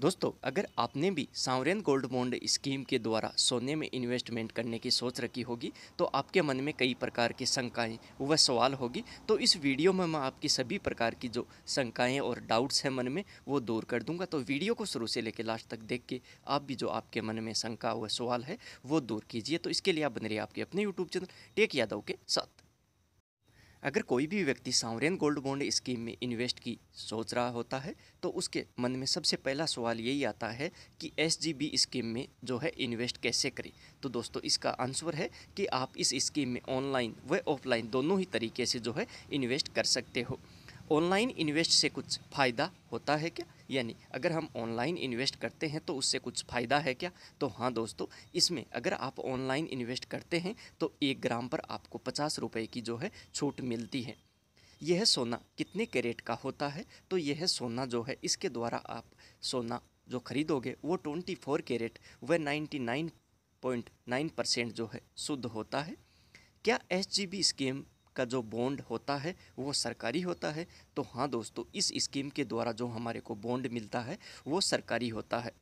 दोस्तों अगर आपने भी सावरेन गोल्ड बॉन्ड स्कीम के द्वारा सोने में इन्वेस्टमेंट करने की सोच रखी होगी तो आपके मन में कई प्रकार की शंकाएँ व सवाल होगी तो इस वीडियो में मैं आपकी सभी प्रकार की जो शंकाएँ और डाउट्स हैं मन में वो दूर कर दूंगा तो वीडियो को शुरू से लेकर लास्ट तक देख के आप भी जो आपके मन में शंका व सवाल है वो दूर कीजिए तो इसके लिए आप बन रही आपके अपने यूट्यूब चैनल टेक यादव के साथ अगर कोई भी व्यक्ति सावरेन गोल्ड बॉन्ड स्कीम में इन्वेस्ट की सोच रहा होता है तो उसके मन में सबसे पहला सवाल यही आता है कि एस स्कीम में जो है इन्वेस्ट कैसे करें तो दोस्तों इसका आंसर है कि आप इस स्कीम में ऑनलाइन व ऑफलाइन दोनों ही तरीके से जो है इन्वेस्ट कर सकते हो ऑनलाइन इन्वेस्ट से कुछ फ़ायदा होता है क्या यानी अगर हम ऑनलाइन इन्वेस्ट करते हैं तो उससे कुछ फ़ायदा है क्या तो हाँ दोस्तों इसमें अगर आप ऑनलाइन इन्वेस्ट करते हैं तो एक ग्राम पर आपको पचास रुपये की जो है छूट मिलती है यह सोना कितने कैरेट का होता है तो यह सोना जो है इसके द्वारा आप सोना जो खरीदोगे वो ट्वेंटी फोर कैरेट वह ninety nine point nine percent जो है शुद्ध होता है क्या एस स्कीम का जो बॉन्ड होता है वो सरकारी होता है तो हाँ दोस्तों इस स्कीम के द्वारा जो हमारे को बॉन्ड मिलता है वो सरकारी होता है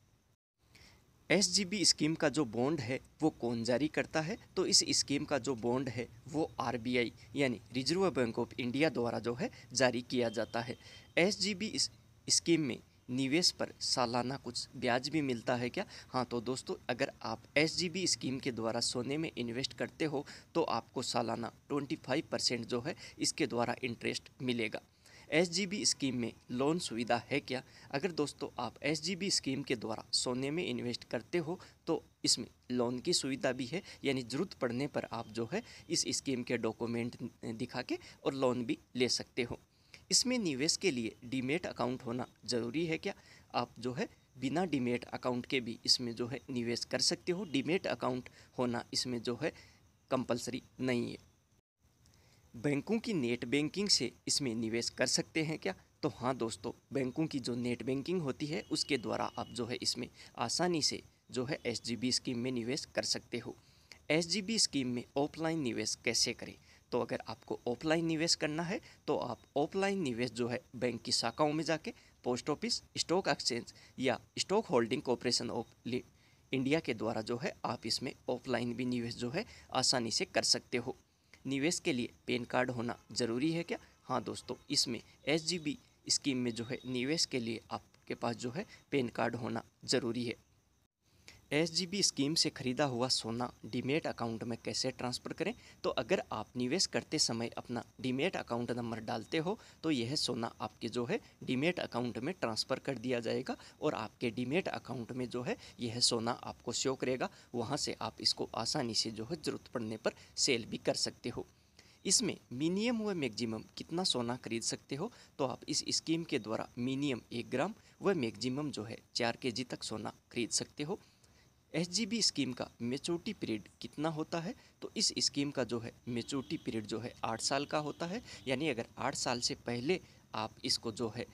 एस स्कीम का जो बॉन्ड है वो कौन जारी करता है तो इस स्कीम का जो बॉन्ड है वो आर यानी रिजर्व बैंक ऑफ इंडिया द्वारा जो है जारी किया जाता है एस स्कीम में निवेश पर सालाना कुछ ब्याज भी मिलता है क्या हाँ तो दोस्तों अगर आप एस स्कीम के द्वारा सोने में इन्वेस्ट करते हो तो आपको सालाना 25 परसेंट जो है इसके द्वारा इंटरेस्ट मिलेगा एस स्कीम में लोन सुविधा है क्या अगर दोस्तों आप एस स्कीम के द्वारा सोने में इन्वेस्ट करते हो तो इसमें लोन की सुविधा भी है यानी ज़रूरत पड़ने पर आप जो है इस स्कीम के डॉक्यूमेंट दिखा के और लोन भी ले सकते हो इसमें निवेश के लिए डीमेट अकाउंट होना ज़रूरी है क्या आप जो है बिना डीमेट अकाउंट के भी इसमें जो है निवेश कर सकते हो डीमेट अकाउंट होना इसमें जो है कंपलसरी नहीं है बैंकों की नेट बैंकिंग से इसमें निवेश कर सकते हैं क्या तो हाँ दोस्तों बैंकों की जो नेट बैंकिंग होती है उसके द्वारा आप जो है इसमें आसानी से जो है एस स्कीम में निवेश कर सकते हो एस स्कीम में ऑफलाइन निवेश कैसे करें तो अगर आपको ऑफलाइन निवेश करना है तो आप ऑफलाइन निवेश जो है बैंक की शाखाओं में जाके पोस्ट ऑफिस स्टॉक एक्सचेंज या stock holding corporation of India के द्वारा जो है आप इसमें ऑफलाइन भी निवेश जो है आसानी से कर सकते हो निवेश के लिए पेन कार्ड होना ज़रूरी है क्या हाँ दोस्तों इसमें एस स्कीम में जो है निवेश के लिए आपके पास जो है पेन कार्ड होना ज़रूरी है एसजीबी स्कीम से खरीदा हुआ सोना डीमेट अकाउंट में कैसे ट्रांसफ़र करें तो अगर आप निवेश करते समय अपना डीमेट अकाउंट नंबर डालते हो तो यह सोना आपके जो है डीमेट अकाउंट में ट्रांसफ़र कर दिया जाएगा और आपके डीमेट अकाउंट में जो है यह सोना आपको शो करेगा वहाँ से आप इसको आसानी से जो है ज़रूरत पड़ने पर सेल भी कर सकते हो इसमें मिनिमम व मैक्सिमम कितना सोना खरीद सकते हो तो आप इस स्कीम के द्वारा मिनिमम एक ग्राम व मैक्सिमम जो है चार के तक सोना खरीद सकते हो एस स्कीम का मेचोरिटी पीरियड कितना होता है तो इस स्कीम का जो है मेचोरिटी पीरियड जो है आठ साल का होता है यानी अगर आठ साल से पहले आप इसको जो है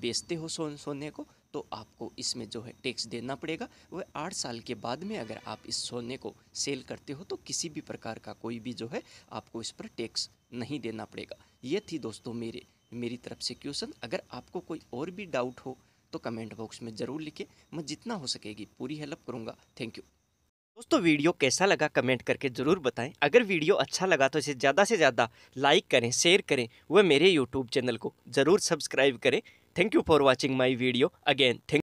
बेचते हो सो सोने को तो आपको इसमें जो है टैक्स देना पड़ेगा वह आठ साल के बाद में अगर आप इस सोने को सेल करते हो तो किसी भी प्रकार का कोई भी जो है आपको इस पर टैक्स नहीं देना पड़ेगा ये थी दोस्तों मेरे मेरी तरफ से क्वेश्चन अगर आपको कोई और भी डाउट हो तो कमेंट बॉक्स में ज़रूर लिखे मैं जितना हो सकेगी पूरी हेल्प करूँगा थैंक यू दोस्तों वीडियो कैसा लगा कमेंट करके ज़रूर बताएं अगर वीडियो अच्छा लगा तो इसे ज़्यादा से ज़्यादा लाइक करें शेयर करें वह मेरे यूट्यूब चैनल को ज़रूर सब्सक्राइब करें thank you for watching my video again thank